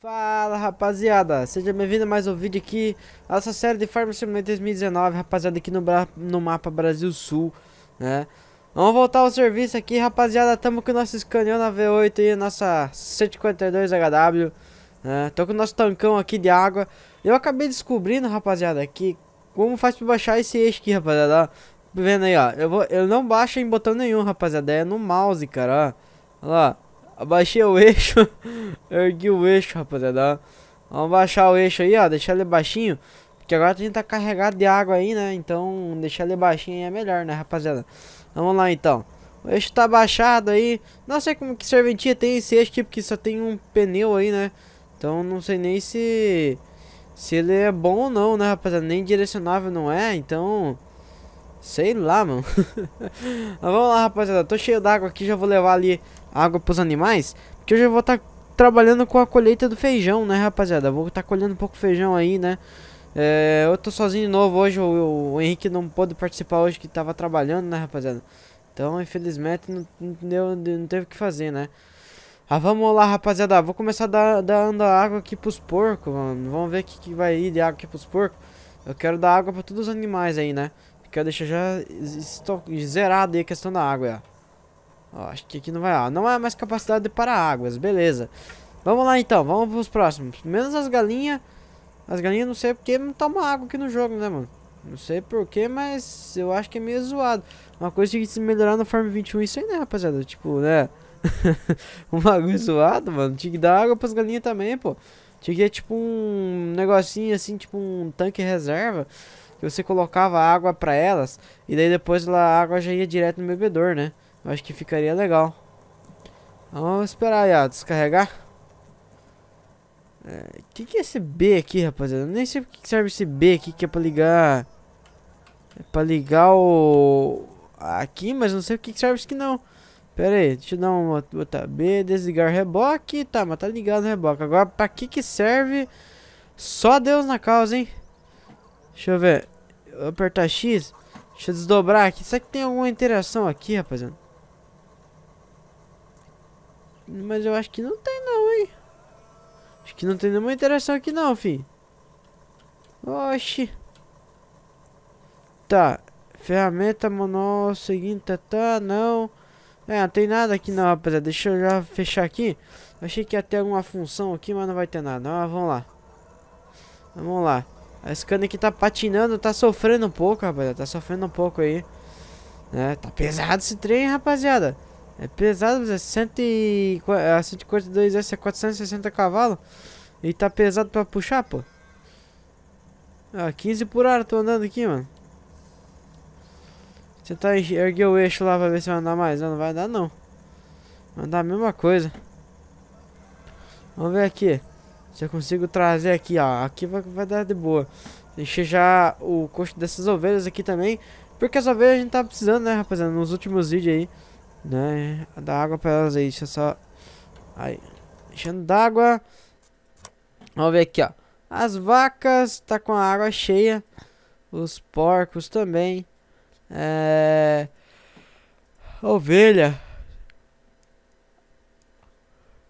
Fala rapaziada, seja bem-vindo a mais um vídeo aqui, Essa série de Farm Simulator 2019, rapaziada, aqui no, no mapa Brasil Sul, né? Vamos voltar ao serviço aqui, rapaziada, tamo com o nosso escaneão na V8 e a nossa 152HW, né? Tô com o nosso tancão aqui de água, eu acabei descobrindo, rapaziada, que como faz pra baixar esse eixo aqui, rapaziada, vendo aí, ó. Eu, vou, eu não baixo em botão nenhum, rapaziada. É no mouse, cara, ó. lá. Abaixei o eixo. ergui o eixo, rapaziada. Ó. Vamos baixar o eixo aí, ó. Deixar ele baixinho. Porque agora a gente tá carregado de água aí, né? Então, deixar ele baixinho é melhor, né, rapaziada? Vamos lá, então. O eixo tá baixado aí. Não sei como que serventia tem esse eixo aqui, porque só tem um pneu aí, né? Então, não sei nem se... Se ele é bom ou não, né, rapaziada? Nem direcionável não é, então... Sei lá, mano. Mas vamos lá, rapaziada. Tô cheio d'água aqui, já vou levar ali água pros animais. Porque hoje eu vou estar tá trabalhando com a colheita do feijão, né, rapaziada? Vou estar tá colhendo um pouco feijão aí, né? É, eu tô sozinho de novo hoje, o, o, Henrique não pôde participar hoje que tava trabalhando, né, rapaziada? Então, infelizmente, não, não, não teve o que fazer, né? Ah, vamos lá, rapaziada. Vou começar dando água aqui pros porcos, mano. Vamos ver o que, que vai ir de água aqui pros porcos. Eu quero dar água pra todos os animais aí, né? Quero deixar já zerado aí a questão da água. Ó, acho que aqui não vai. Ó, não há mais capacidade para águas, beleza. Vamos lá então, vamos pros próximos. Menos as galinhas. As galinhas não sei porque não toma água aqui no jogo, né, mano? Não sei porquê, mas eu acho que é meio zoado. Uma coisa que se melhorar no Farm 21, é isso aí, né, rapaziada? Tipo, né? um bagulho zoado, mano. Tinha que dar água pras galinhas também, pô. Tinha que ter, tipo, um negocinho assim, tipo um tanque reserva que você colocava água para elas e daí depois a água já ia direto no bebedor, né? Eu acho que ficaria legal. Vamos esperar aí, descarregar. O é, que, que é esse B aqui, rapaziada? Eu nem sei o que serve esse B aqui, que é pra ligar... É pra ligar o... Aqui, mas não sei o que serve isso aqui não. Pera aí, deixa eu dar uma... Botar B, desligar o reboque. Tá, mas tá ligado o reboque. Agora, pra que que serve... Só Deus na causa, hein? Deixa eu ver apertar X, deixa eu desdobrar aqui. Será que tem alguma interação aqui, rapaziada? Mas eu acho que não tem não, hein? Acho que não tem nenhuma interação aqui não, fi. Oxi. Tá. Ferramenta manual seguinte, tá, tá não. É, não tem nada aqui não, rapaziada. Deixa eu já fechar aqui. Achei que ia ter alguma função aqui, mas não vai ter nada. vamos lá. Vamos lá. A Scania aqui tá patinando, tá sofrendo um pouco, rapaziada. Tá sofrendo um pouco aí. É, tá pesado esse trem, rapaziada. É pesado, é 142S é 460 cavalos. E tá pesado pra puxar, pô. Ah, 15 por hora tô andando aqui, mano. Tentar tá erguer o eixo lá pra ver se vai andar mais. Não, não vai dar, não. Vai andar a mesma coisa. Vamos ver aqui. Se eu consigo trazer aqui, ó. Aqui vai, vai dar de boa. Deixei já o coxo dessas ovelhas aqui também. Porque as ovelhas a gente tá precisando, né, rapaziada? Nos últimos vídeos aí. Né? Dar água pra elas aí. Deixa só... Aí. deixando d'água. Vamos ver aqui, ó. As vacas tá com a água cheia. Os porcos também. É... Ovelha.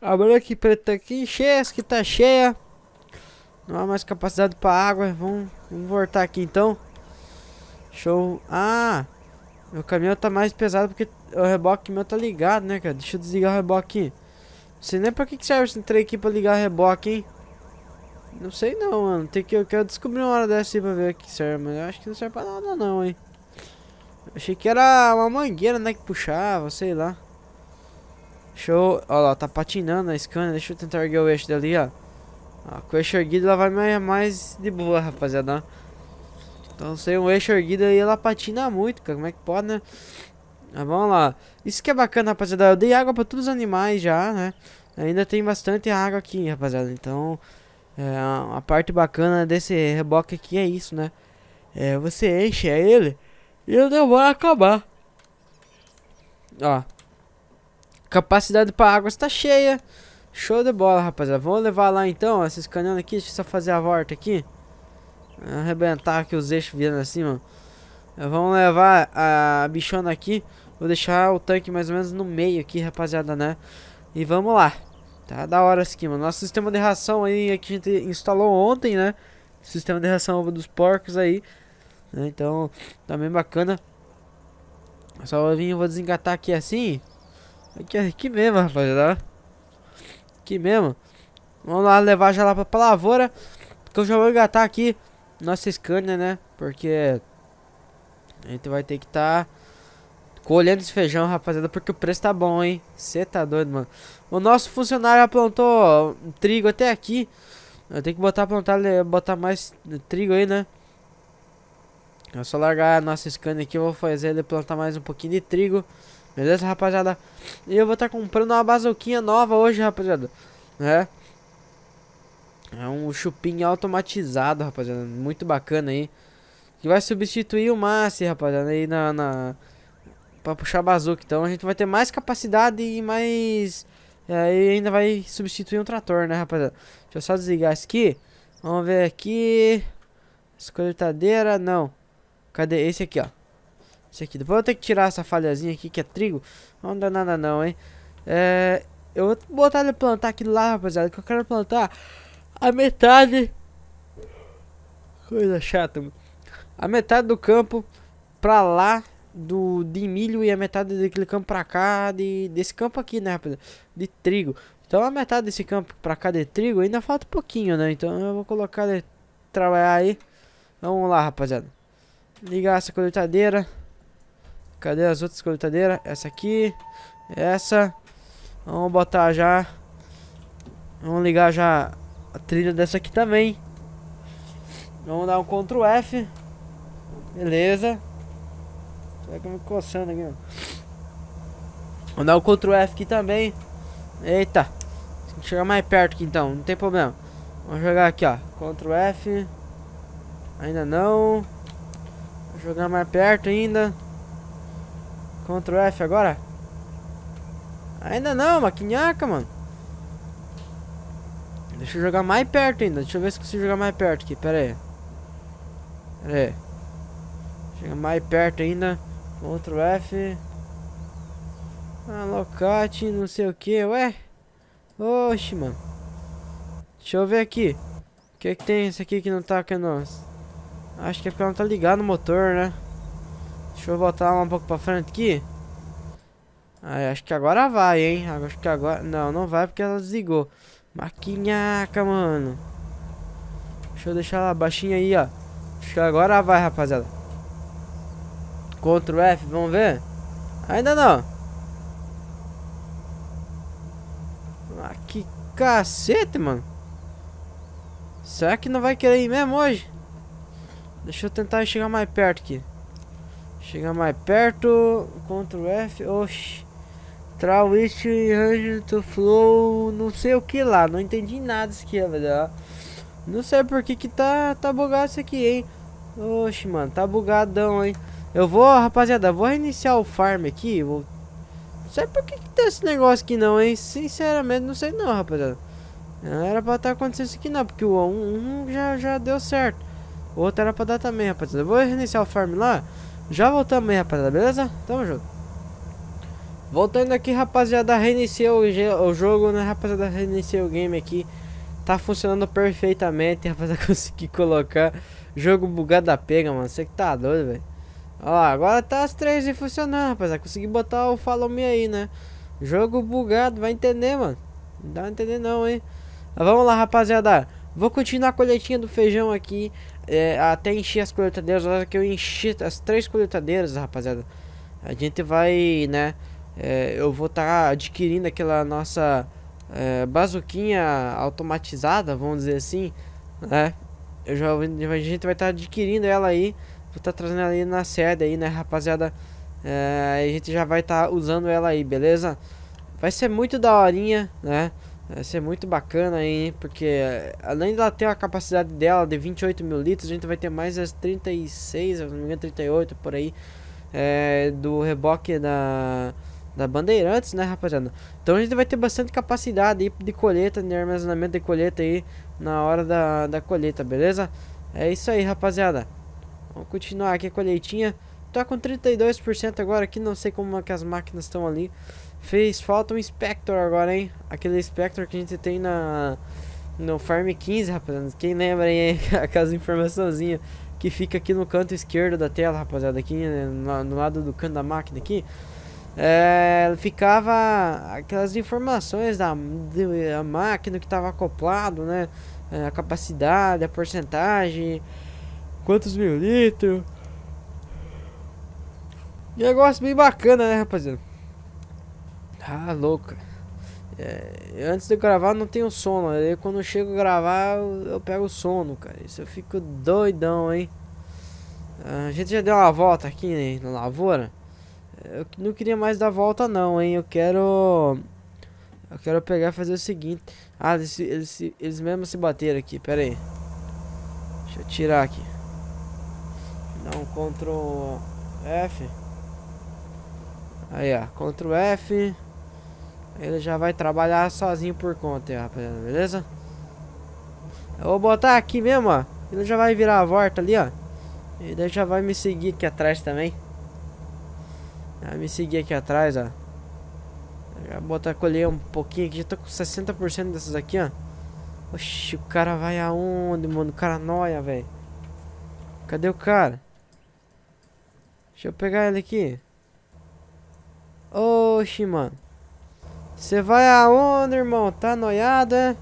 A branca preta aqui cheia, essa aqui tá cheia. Não há mais capacidade para água. Vamos, vamos voltar aqui então. Show. Ah, meu caminhão tá mais pesado porque o reboque meu tá ligado, né, cara? Deixa eu desligar o reboque. Aqui. Não sei nem pra que, serve esse trem aqui pra ligar o reboque, hein? Não sei não, mano. Tem que, eu quero descobrir uma hora dessa aí pra ver o que serve, mas eu acho que não serve pra nada não, hein? achei que era uma mangueira, né, que puxava, sei lá. Show, eu... Ó lá, tá patinando a scanner. Deixa eu tentar erguer o eixo dali, ó. ó com o eixo erguido ela vai mais, mais de boa, rapaziada. Então sem o eixo erguido aí ela patina muito, cara. Como é que pode, né? Mas vamos lá. Isso que é bacana, rapaziada. Eu dei água pra todos os animais já, né? Ainda tem bastante água aqui, rapaziada. Então, é, a parte bacana desse reboque aqui é isso, né? É, você enche ele e ele não acabar. Ó, Capacidade para água está cheia. Show de bola, rapaziada. Vamos levar lá então, esses canhões aqui. Deixa eu só fazer a volta aqui. Arrebentar aqui os eixos vindo assim, mano. Vamos levar a bichona aqui. Vou deixar o tanque mais ou menos no meio aqui, rapaziada, né? E vamos lá. Tá da hora isso aqui, mano. Nosso sistema de ração aí é que a gente instalou ontem, né? Sistema de ração dos porcos aí. Né? Então, tá bem bacana. Só eu vim, eu vou desengatar aqui assim. Aqui, aqui mesmo, rapaziada. Aqui mesmo. Vamos lá levar já lá pra, pra lavoura. Porque eu já vou engatar aqui nossa Scania, né? Porque a gente vai ter que estar tá colhendo esse feijão, rapaziada. Porque o preço tá bom, hein? Você tá doido, mano. O nosso funcionário plantou trigo até aqui. Eu tenho que botar plantar, botar mais trigo aí, né? É só largar a nossa Scania aqui. Eu vou fazer ele plantar mais um pouquinho de trigo. Beleza, rapaziada? E eu vou estar tá comprando uma bazuquinha nova hoje, rapaziada. É. É um chupim automatizado, rapaziada. Muito bacana aí. Que vai substituir o Massi, rapaziada. Aí na, na... Pra puxar bazuca. Então a gente vai ter mais capacidade e mais... É, e aí ainda vai substituir um trator, né, rapaziada? Deixa eu só desligar isso aqui. Vamos ver aqui. Escoltadeira, não. Cadê? Esse aqui, ó isso aqui. Depois eu tenho que tirar essa falhazinha aqui que é trigo. Não dá nada não, hein? É, eu vou botar ele plantar aqui lá, rapaziada, que eu quero plantar a metade... Coisa chata, mano. A metade do campo pra lá do, de milho e a metade daquele campo pra cá de, desse campo aqui, né, rapaziada? De trigo. Então a metade desse campo pra cá de trigo ainda falta um pouquinho, né? Então eu vou colocar ele trabalhar aí. Vamos lá, rapaziada. Ligar essa coletadeira Cadê as outras coletadeiras? Essa aqui. Essa. Vamos botar já. Vamos ligar já a trilha dessa aqui também. Vamos dar um Ctrl F. Beleza. Será que eu me coçando aqui, ó. Vamos dar um Ctrl F aqui também. Eita. Tem que chegar mais perto aqui então, não tem problema. Vamos jogar aqui, ó. Ctrl F. Ainda não. Vou jogar mais perto ainda. Ctrl F agora? Ainda não, maquinhaca, mano. Deixa eu jogar mais perto ainda. Deixa eu ver se consigo jogar mais perto aqui. Pera aí. Pera aí. Chega mais perto ainda. Outro F. Alocate, não sei o que. Ué? Oxe, mano. Deixa eu ver aqui. O que é que tem esse aqui que não tá aqui, nós Acho que é porque não tá ligado no motor, né? Deixa eu botar um pouco pra frente aqui. Aí, acho que agora vai, hein? Acho que agora... Não, não vai porque ela desligou. Maquinhaca, mano. Deixa eu deixar ela baixinha aí, ó. Acho que agora vai, rapaziada. Ctrl F, vamos ver? Ainda não. Ah, que cacete, mano. Será que não vai querer ir mesmo hoje? Deixa eu tentar chegar mais perto aqui. Chega mais perto, Ctrl F, oxi. Trawist Range to Flow, não sei o que lá, não entendi nada isso aqui, velho. Não sei por que que tá, tá bugado isso aqui, hein. Oxi, mano, tá bugadão, hein. Eu vou, rapaziada, vou reiniciar o farm aqui, vou... Não sei por que que tem esse negócio aqui não, hein. Sinceramente, não sei não, rapaziada. Não era pra estar tá acontecendo isso aqui não, porque o 1 um, já, já deu certo. O outro era pra dar também, rapaziada. Eu vou reiniciar o farm lá... Já voltamos aí, rapaziada, beleza? Tamo junto. Voltando aqui, rapaziada, reiniciou o, jogo, né, rapaziada? Reiniciou o game aqui. Tá funcionando perfeitamente, rapaziada. Consegui colocar. Jogo bugado da pega, mano. Você que tá doido, velho. Ó, agora tá as três e funcionando, rapaziada. Consegui botar o Follow Me aí, né? Jogo bugado, vai entender, mano. Não dá pra entender não, hein? Mas vamos lá, rapaziada. Vou continuar a colheitinha do feijão aqui é, até encher as coletadeiras. Na hora que eu enchi as três coletadeiras, rapaziada, a gente vai, né? É, eu vou estar tá adquirindo aquela nossa é, bazuquinha automatizada, vamos dizer assim, né? Eu já, a gente vai estar tá adquirindo ela aí, vou estar tá trazendo ela aí na sede aí, né, rapaziada? É, a gente já vai estar tá usando ela aí, beleza? Vai ser muito daorinha, né? Vai ser muito bacana aí, porque além dela ter a capacidade dela de 28 mil litros, a gente vai ter mais as 36, não me engano, 38 por aí, é, do reboque da, da Bandeirantes, né, rapaziada? Então a gente vai ter bastante capacidade aí de colheita, de armazenamento de colheita aí na hora da, da colheita, beleza? É isso aí, rapaziada. Vamos continuar aqui a colheitinha. Tá com 32% agora aqui, não sei como é que as máquinas estão ali. Fez falta um Spectre agora, hein? Aquele Spectre que a gente tem na no Farm 15, rapaziada. Quem lembra aí aquelas informaçãozinha que fica aqui no canto esquerdo da tela, rapaziada, aqui né, no, lado do canto da máquina aqui. É, ficava aquelas informações da, da máquina que estava acoplado, né? É, a capacidade, a porcentagem, quantos mil litros. Negócio bem bacana, né, rapaziada? Ah, louca. É, antes de gravar não tenho sono. Aí quando eu chego a gravar eu, eu pego sono, cara. Isso eu fico doidão, hein? A gente já deu uma volta aqui né, na lavoura. Eu não queria mais dar volta não, hein? Eu quero. Eu quero pegar e fazer o seguinte. Ah, eles, eles, eles se bateram aqui, pera aí. Deixa eu tirar aqui. Dá um Ctrl F. Aí ó, Ctrl F. Ele já vai trabalhar sozinho por conta, aí, rapaziada, beleza? Eu vou botar aqui mesmo, ó. Ele já vai virar a volta ali, ó. E daí já vai me seguir aqui atrás também. Vai me seguir aqui atrás, ó. Já botar, colher um pouquinho aqui. Já tô com 60% dessas aqui, ó. Oxi, o cara vai aonde, mano? O cara noia, velho. Cadê o cara? Deixa eu pegar ele aqui. Oxi, mano. Você vai aonde, irmão? Tá noiado, é?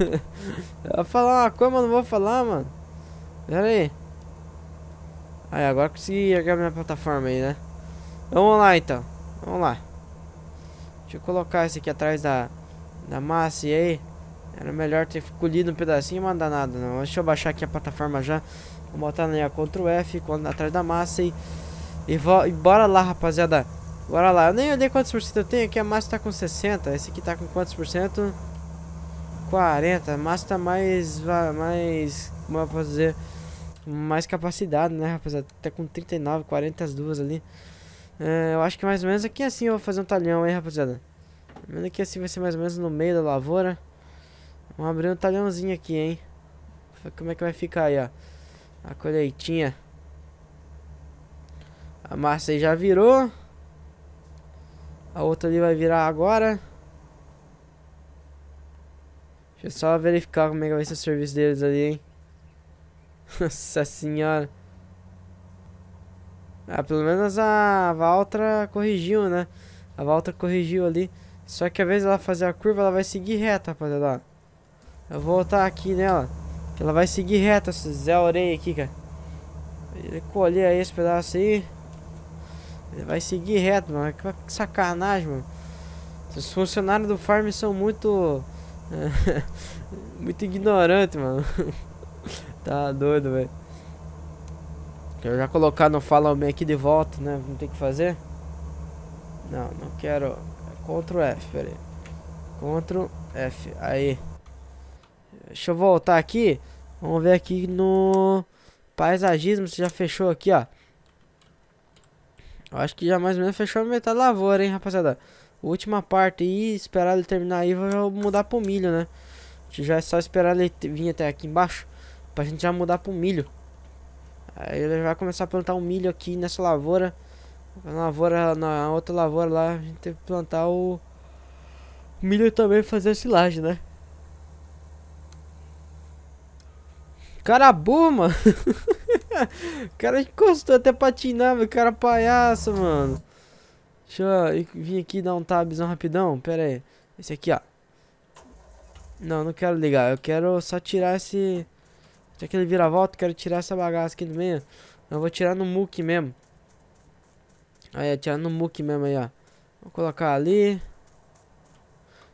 eu vou falar uma coisa, mas não vou falar, mano. Pera aí. Aí, agora consegui erguer minha plataforma aí, né? Então, vamos lá, então. Vamos lá. Deixa eu colocar esse aqui atrás da, da massa e aí. Era melhor ter colhido um pedacinho, mas não dá nada, não. Deixa eu baixar aqui a plataforma já. Vou botar na linha Ctrl F, atrás da massa e... E, e bora lá, rapaziada. Bora lá. Eu nem olhei quantos por cento eu tenho. Aqui a massa tá com 60. Esse aqui tá com quantos por cento? 40. A massa tá mais... Mais... Como eu posso dizer? Mais capacidade, né, rapaziada? Tá com 39, 40 as duas ali. É, eu acho que mais ou menos aqui assim eu vou fazer um talhão aí, rapaziada. Menos aqui assim vai ser mais ou menos no meio da lavoura. Vamos abrir um talhãozinho aqui, hein. Como é que vai ficar aí, ó. A colheitinha. A massa aí já virou. A outra ali vai virar agora. Deixa eu só verificar como é que vai ser o serviço deles ali, hein. Nossa senhora. Ah, pelo menos a Valtra corrigiu, né? A Valtra corrigiu ali. Só que a vez ela fazer a curva, ela vai seguir reta, rapaziada. Eu vou voltar aqui nela. Que ela vai seguir reta, esse Zé Orei aqui, cara. Ele colher aí esse pedaço aí. Ele vai seguir reto, mano. Que sacanagem, mano. Os funcionários do farm são muito... muito ignorantes, mano. tá doido, velho. Eu já colocar no Follow Me aqui de volta, né? Não tem que fazer? Não, não quero. Ctrl F, peraí. Ctrl F, aí. Deixa eu voltar aqui. Vamos ver aqui no paisagismo. Você já fechou aqui, ó. Eu acho que já mais ou menos fechou a metade da lavoura, hein, rapaziada. Última parte aí, esperar ele terminar aí, vou mudar pro milho, né? A gente já é só esperar ele vir até aqui embaixo, pra gente já mudar pro milho. Aí ele vai começar a plantar o um milho aqui nessa lavoura. Na lavoura, na outra lavoura lá, a gente tem que plantar o milho também fazer a silagem, né? Cara burro, mano. o cara encostou até patinava, cara palhaço, mano. Deixa eu vir aqui dar um tabzão rapidão. Pera aí. Esse aqui, ó. Não, não quero ligar. Eu quero só tirar esse... Já que ele vira volta, quero tirar essa bagaça aqui no meio. Eu vou tirar no muque mesmo. Aí, tirar no muque mesmo aí, ó. Vou colocar ali.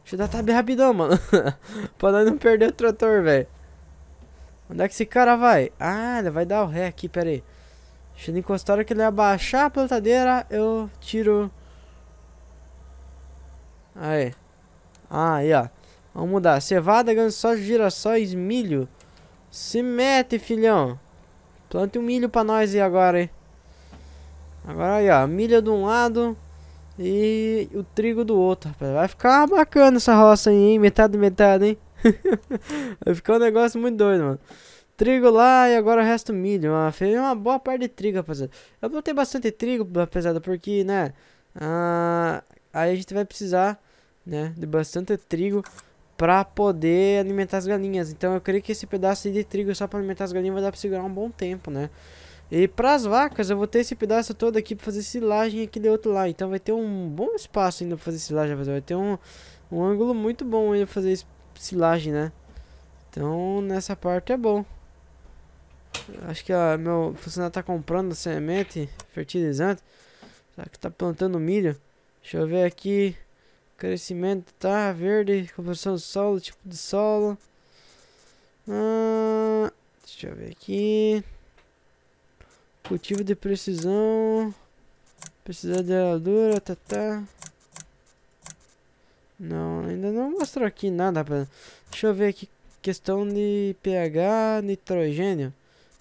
Deixa eu dar tab rapidão, mano. pra nós não perder o trator, velho. Onde é que esse cara vai? Ah, ele vai dar o ré aqui, pera aí. Deixa ele encostar, que ele abaixar a plantadeira, eu tiro... Aí. Ah, aí, ó. Vamos mudar. Cevada, ganha só girassóis, milho. Se mete, filhão. Plante um milho pra nós aí agora, hein. Agora aí, ó. Milho de um lado e o trigo do outro, rapaz. Vai ficar bacana essa roça aí, hein. Metade, metade, hein. Ficou um negócio muito doido, mano. Trigo lá e agora resta resto milho. Uma, uma boa parte de trigo, rapaziada. Eu ter bastante trigo, rapaziada, porque, né? Ah, aí a gente vai precisar, né? De bastante trigo pra poder alimentar as galinhas. Então eu creio que esse pedaço de trigo só pra alimentar as galinhas vai dar pra segurar um bom tempo, né? E pras vacas, eu vou ter esse pedaço todo aqui pra fazer silagem aqui de outro lado Então vai ter um bom espaço ainda pra fazer silagem, rapaziada. Vai ter um, um ângulo muito bom ainda pra fazer silagem, né? Então nessa parte é bom. Acho que a, meu funcionário tá comprando semente, fertilizante. Será que tá plantando milho? Deixa eu ver aqui. Crescimento tá verde, composição do solo, tipo de solo. Ah, deixa eu ver aqui. Cultivo de precisão. precisa de aradura, tá, tá. Não, ainda não mostrou aqui nada, Pra... Deixa eu ver aqui. Questão de pH, nitrogênio.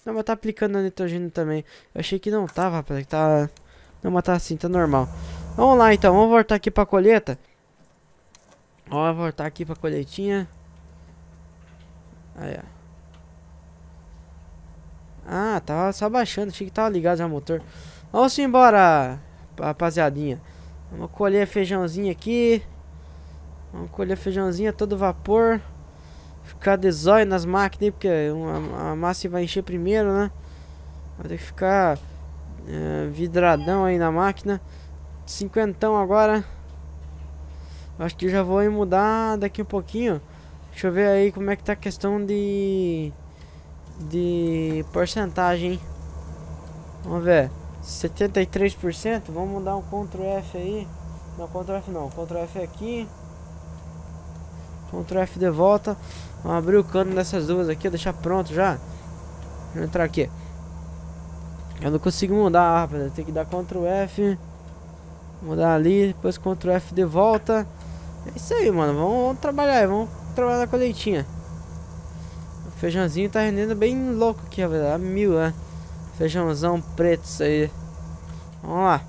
Não, mas tá aplicando a nitrogênio também. Eu achei que não tava, rapaz. tá... Não, mas tá assim, tá normal. Vamos lá, então. Vamos voltar aqui pra colheita. Vamos voltar aqui pra colheitinha. Aí, ó. Ah, tava só baixando. Achei que tava ligado já o motor. Vamos embora, rapaziadinha. Vamos colher feijãozinho aqui. Vamos colher feijãozinho a todo vapor. Ficar de zóio nas máquinas, porque a, a massa vai encher primeiro, né? Vai ter que ficar é, vidradão aí na máquina. Cinquentão agora. Acho que já vou mudar daqui um pouquinho. Deixa eu ver aí como é que tá a questão de... De porcentagem, Vamos ver. 73%. Vamos mudar um Ctrl F aí. Não, Ctrl F não. Ctrl F é aqui. Ctrl F de volta. Vamos abrir o cano dessas duas aqui, deixar pronto já. Vou entrar aqui. Eu não consigo mudar, rapaz. Tem que dar Ctrl F. Mudar ali, depois Ctrl F de volta. É isso aí, mano. Vamos, vamos trabalhar aí, vamos trabalhar na a O feijãozinho tá rendendo bem louco aqui, rapaz. A tá mil, é. Feijãozão preto, isso aí. Vamos lá.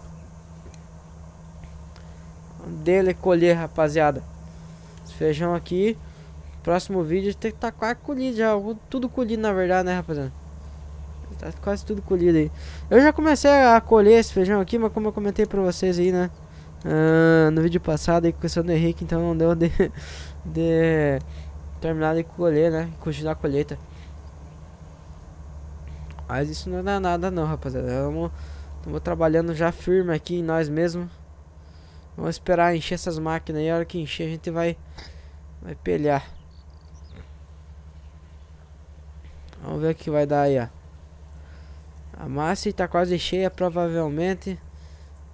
Dele colher, rapaziada. Feijão aqui. Próximo vídeo tem que estar tá quase colhido já. Tudo colhido, na verdade, né, rapaziada? Tá quase tudo colhido aí. Eu já comecei a colher esse feijão aqui, mas como eu comentei pra vocês aí, né? Uh, no vídeo passado aí com o Sandro Henrique, então não deu de, de terminar de colher, né? Continuar a colheita. Mas isso não é nada não, rapaziada. Estamos trabalhando já firme aqui em nós mesmos. Vamos esperar encher essas máquinas aí. A hora que encher a gente vai, vai pelhar. Vamos ver o que vai dar aí, ó. A massa está quase cheia, provavelmente.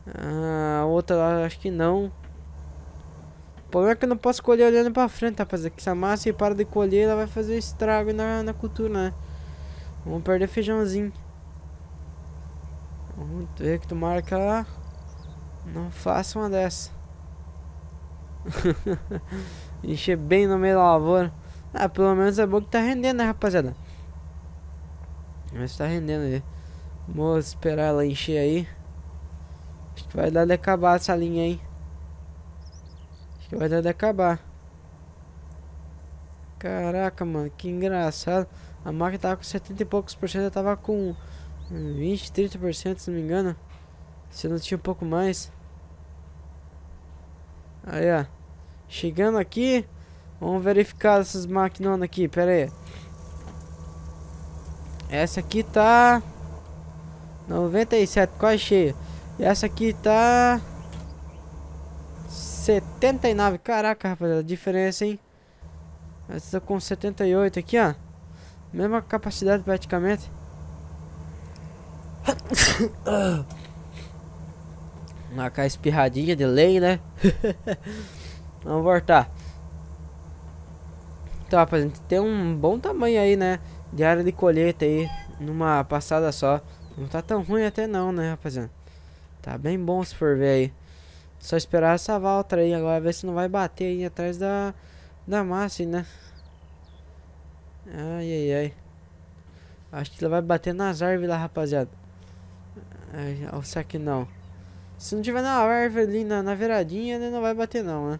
Ah, a outra lá, acho que não. O problema é que eu não posso colher olhando pra frente, rapaziada. Que se a massa para de colher, ela vai fazer estrago na, na cultura, né? Vamos perder feijãozinho. Vamos ver que tomara que ela não faça uma dessa. Encher bem no meio da lavoura. Ah, pelo menos é bom que tá rendendo, né, rapaziada? Mas tá rendendo aí. Vou esperar ela encher aí. Acho que vai dar de acabar essa linha, hein? Acho que vai dar de acabar. Caraca, mano, que engraçado. A máquina tava com 70 e poucos por cento, eu tava com 20, 30 por cento, se não me engano. Se não tinha um pouco mais. Aí, ó. Chegando aqui. Vamos verificar essas maquinonas aqui. Pera aí. Essa aqui tá... 97, quase cheia. E essa aqui tá... 79. Caraca, rapaziada. Diferença, hein? Essa tá com 78 aqui, ó. Mesma capacidade praticamente. Ah. Marcar espirradinha de lei, né? Vamos voltar. Então, rapaz, a gente tem um bom tamanho aí, né? De área de colheita aí. Numa passada só. Não tá tão ruim até não, né, rapaziada? Tá bem bom se for ver aí. Só esperar essa volta aí agora, ver se não vai bater aí atrás da, da massa, né? Ai, ai, ai. Acho que ele vai bater nas árvores lá, rapaziada. Ai, ou será que não? Se não tiver na árvore ali, na, na viradinha, né, não vai bater não, né?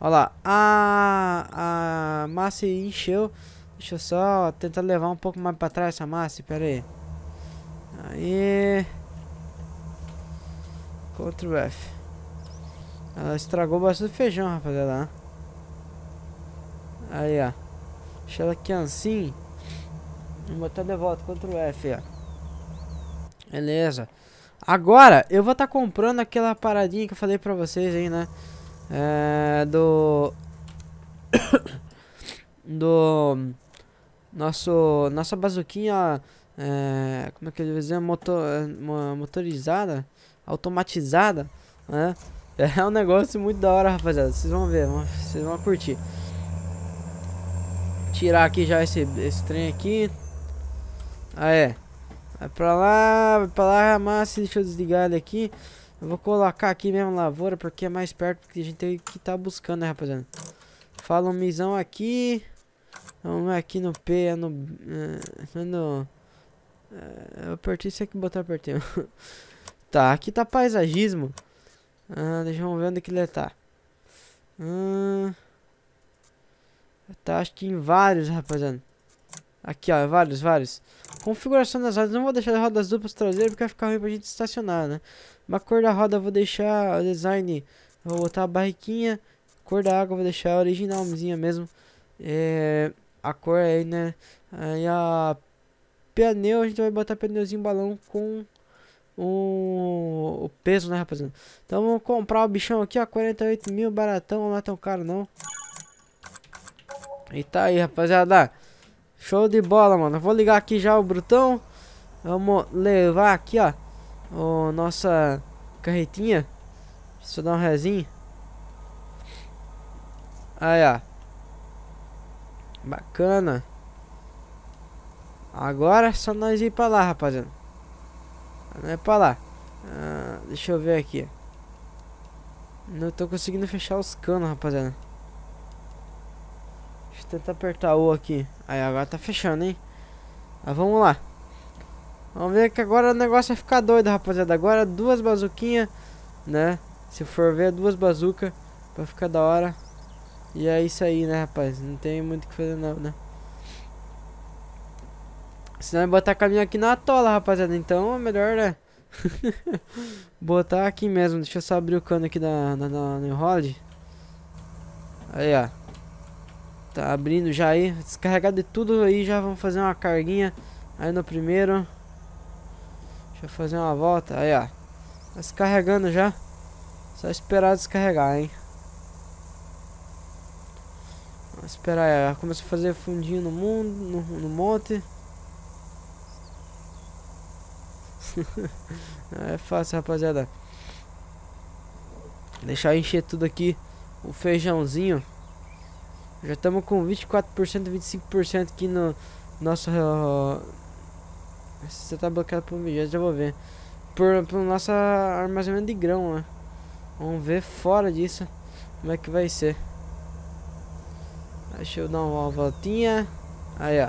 Olha lá, a, a massa encheu. Deixa eu só tentar levar um pouco mais pra trás essa massa, pera aí. Aí... Ctrl F. Ela estragou bastante feijão, rapaziada. Né? Aí, ó. Deixa ela aqui assim. Vou botar de volta, Ctrl F, ó. Beleza. Agora, eu vou estar tá comprando aquela paradinha que eu falei pra vocês aí, né? É, do... do... Nosso... Nossa bazuquinha... É, como é que eu vou dizer? Motor, motorizada? Automatizada, né? É um negócio muito da hora, rapaziada. Vocês vão ver, vocês vão curtir. Tirar aqui já esse, esse trem aqui. Ah, é. Vai pra lá, vai pra lá, massa. Deixa eu desligar ele aqui. Eu vou colocar aqui mesmo lavoura, porque é mais perto, que a gente tem que tá buscando, né, rapaziada? Fala um misão aqui. Vamos aqui no P, é no... É, é no... É, eu apertei, sei que botar apertei. tá, aqui tá paisagismo. Ah, deixa eu ver onde que ele tá. Ah, tá, acho que em vários, rapaziada. Aqui, ó, vários, vários. Configuração das rodas. Não vou deixar as rodas duplas traseiras porque vai ficar ruim pra gente estacionar, né? Uma cor da roda eu vou deixar o design. Vou botar a barriquinha. Cor da água eu vou deixar originalzinha mesmo. É, a cor aí, né? Aí a pneu, a gente vai botar pneuzinho balão com o, o peso, né, rapaziada? Então vamos comprar o bichão aqui, ó. 48 mil, baratão, não é tão caro não. E tá aí, rapaziada. Show de bola, mano. Vou ligar aqui já o Brutão. Vamos levar aqui, ó. O nossa carretinha. Deixa eu dar um rezinho. Aí, ó. Bacana. Agora é só nós ir pra lá, rapaziada. Não é pra lá. Ah, deixa eu ver aqui. Não tô conseguindo fechar os canos, rapaziada. Deixa eu tentar apertar o aqui. Aí agora tá fechando, hein? Mas vamos lá. Vamos ver que agora o negócio vai ficar doido, rapaziada. Agora duas bazuquinhas, né? Se for ver, duas bazucas pra ficar da hora. E é isso aí, né, rapaz? Não tem muito o que fazer não, né? Senão é botar caminho aqui na tola, rapaziada. Então é melhor, né? botar aqui mesmo. Deixa eu só abrir o cano aqui da, da, da New Holland. Aí, ó. Tá abrindo já aí. Descarregar de tudo aí. Já vamos fazer uma carguinha aí no primeiro. Deixa eu fazer uma volta. Aí, ó. Tá descarregando já. Só esperar descarregar, hein. Vamos esperar aí. começou a fazer fundinho no mundo, no, no monte. é fácil, rapaziada. Deixar encher tudo aqui. O feijãozinho. Já estamos com 24%, 25% aqui no nosso... Uh, você está bloqueado por um já vou ver. Por, por nosso armazenamento de grão, né? Vamos ver fora disso como é que vai ser. Deixa eu dar uma voltinha. Aí, ó.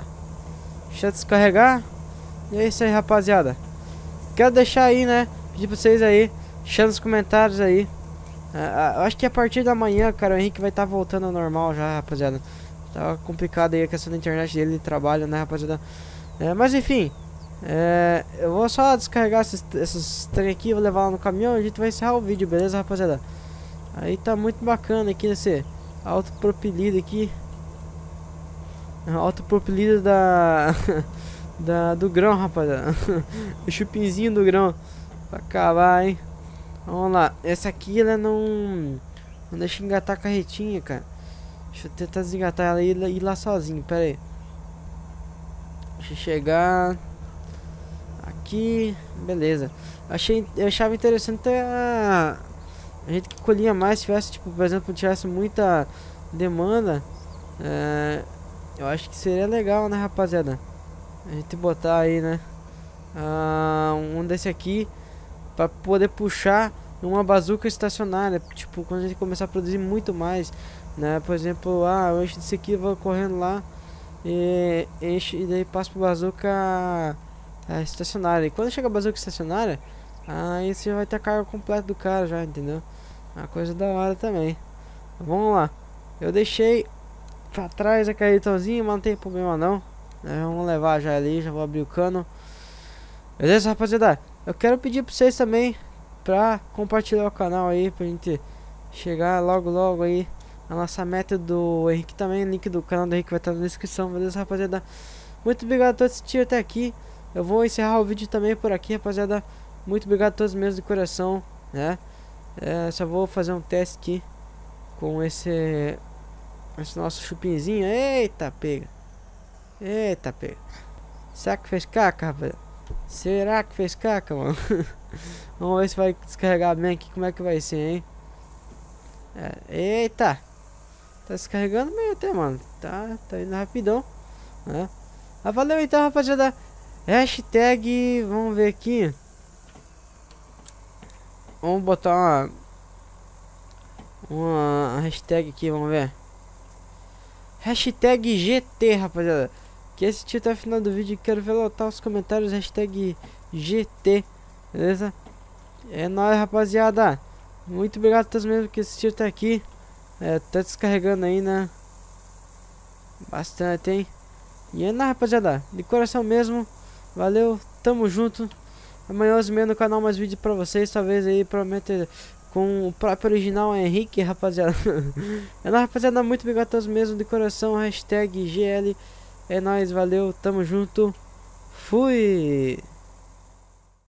Deixa eu descarregar. E é isso aí, rapaziada. Quero deixar aí, né? Pedir pra vocês aí. Deixar nos comentários aí. É, eu acho que a partir da manhã, cara, o Henrique vai estar tá voltando ao normal já, rapaziada. Tá complicado aí a questão da internet dele, de trabalho, né, rapaziada. É, mas enfim, é, eu vou só descarregar esses, esses trem aqui, vou levar lá no caminhão e a gente vai encerrar o vídeo, beleza, rapaziada? Aí tá muito bacana aqui esse autopropelido aqui. Autopropelido da... da do grão, rapaziada. o chupinzinho do grão. Pra acabar, hein? Vamos lá. Essa aqui, ela não... Não deixa engatar a carretinha, cara. Deixa eu tentar desengatar ela e ir lá sozinho. Pera aí. Deixa eu chegar... Aqui... Beleza. Achei, eu achava interessante a... A gente que colhia mais, tivesse, tipo, por exemplo, tivesse muita demanda. É, eu acho que seria legal, né, rapaziada? A gente botar aí, né? Uh, um desse aqui para poder puxar uma bazuca estacionária, tipo, quando a gente começar a produzir muito mais, né? Por exemplo, ah, enche encho disso aqui, vou correndo lá e enche e daí passo pro bazuca é, estacionária. E quando chega a bazuca estacionária, aí você vai ter a carga completa do cara já, entendeu? É uma coisa da hora também. Vamos lá. Eu deixei pra trás a carretãozinha, mas não tem problema não. Né? vamos levar já ali, já vou abrir o cano. Beleza, rapaziada? Eu quero pedir pra vocês também pra compartilhar o canal aí, pra gente chegar logo logo aí a nossa meta do Henrique também, o link do canal do Henrique vai estar na descrição, beleza rapaziada? Muito obrigado a todos que assistiram até aqui, eu vou encerrar o vídeo também por aqui rapaziada, muito obrigado a todos mesmo de coração, né? É, só vou fazer um teste aqui com esse, esse nosso chupinzinho, eita pega, eita pega, será que fez caca rapaziada? Será que fez caca, mano? Vamos ver se vai descarregar bem aqui. Como é que vai ser, hein? É, eita! Tá descarregando meio até, mano. Tá, tá indo rapidão. Né? Ah, valeu então, rapaziada. Hashtag, vamos ver aqui. Vamos botar uma... Uma hashtag aqui, vamos ver. Hashtag GT, rapaziada que assistiu até o final do vídeo. Quero ver lotar os comentários, hashtag GT, beleza? É nóis, rapaziada. Muito obrigado a todos mesmo que assistiram até aqui. É, tá descarregando aí, né? Bastante, hein? E é nóis, rapaziada. De coração mesmo. Valeu, tamo junto. Amanhã às meia no canal mais vídeos pra vocês. Talvez aí, provavelmente com o próprio original Henrique, rapaziada. é nóis, rapaziada. Muito obrigado a todos mesmo. De coração, hashtag GL. É nóis, valeu, tamo junto. Fui!